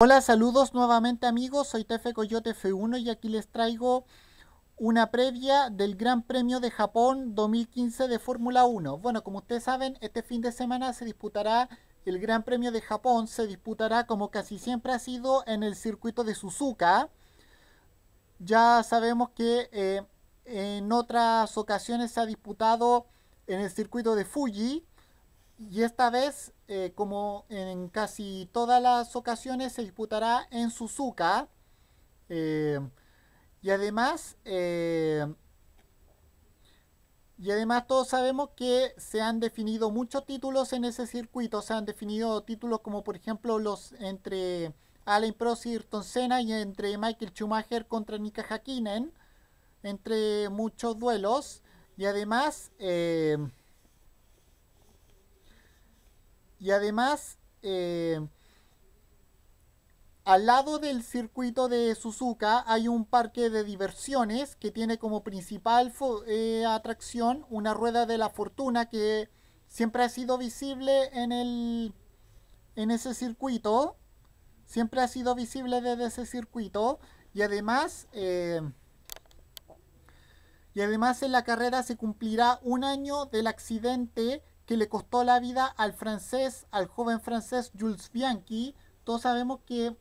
Hola, saludos nuevamente amigos, soy Tefe Coyote F1 y aquí les traigo una previa del Gran Premio de Japón 2015 de Fórmula 1. Bueno, como ustedes saben, este fin de semana se disputará el Gran Premio de Japón, se disputará como casi siempre ha sido en el circuito de Suzuka. Ya sabemos que eh, en otras ocasiones se ha disputado en el circuito de Fuji, y esta vez, eh, como en casi todas las ocasiones, se disputará en Suzuka. Eh, y además, eh, y además todos sabemos que se han definido muchos títulos en ese circuito. Se han definido títulos como por ejemplo los entre Alain Prost y Ayrton Senna y entre Michael Schumacher contra Nika Hakkinen, entre muchos duelos. Y además... Y además, eh, al lado del circuito de Suzuka hay un parque de diversiones que tiene como principal eh, atracción una rueda de la fortuna que siempre ha sido visible en, el, en ese circuito. Siempre ha sido visible desde ese circuito. Y además... Eh, y además en la carrera se cumplirá un año del accidente que le costó la vida al francés, al joven francés Jules Bianchi. Todos sabemos que,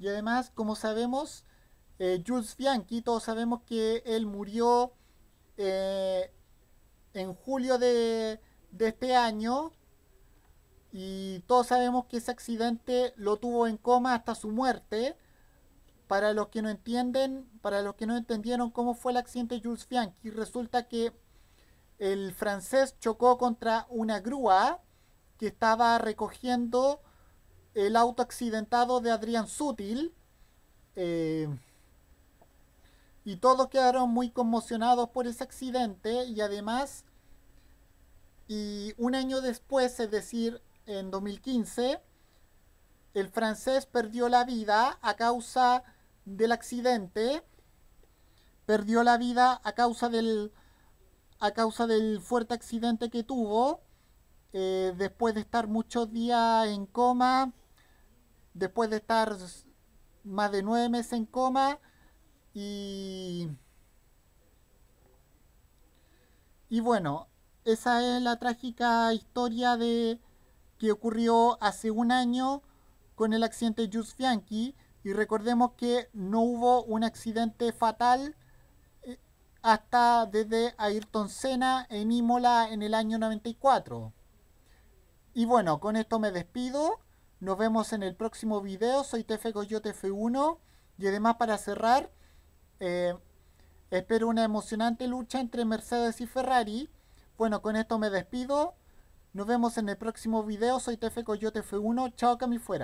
y además, como sabemos, eh, Jules Bianchi, todos sabemos que él murió eh, en julio de, de este año, y todos sabemos que ese accidente lo tuvo en coma hasta su muerte. Para los que no entienden, para los que no entendieron cómo fue el accidente de Jules Bianchi, resulta que el francés chocó contra una grúa que estaba recogiendo el auto accidentado de Adrián Sutil. Eh, y todos quedaron muy conmocionados por ese accidente y además, y un año después, es decir, en 2015, el francés perdió la vida a causa del accidente, perdió la vida a causa del a causa del fuerte accidente que tuvo, eh, después de estar muchos días en coma, después de estar más de nueve meses en coma y... Y bueno, esa es la trágica historia de que ocurrió hace un año con el accidente de Jus Y recordemos que no hubo un accidente fatal hasta desde Ayrton Senna en Imola en el año 94. Y bueno, con esto me despido. Nos vemos en el próximo video. Soy TF Coyote F1. Y además para cerrar, eh, espero una emocionante lucha entre Mercedes y Ferrari. Bueno, con esto me despido. Nos vemos en el próximo video. Soy TF Coyote F1. Chao, Cami Fuera.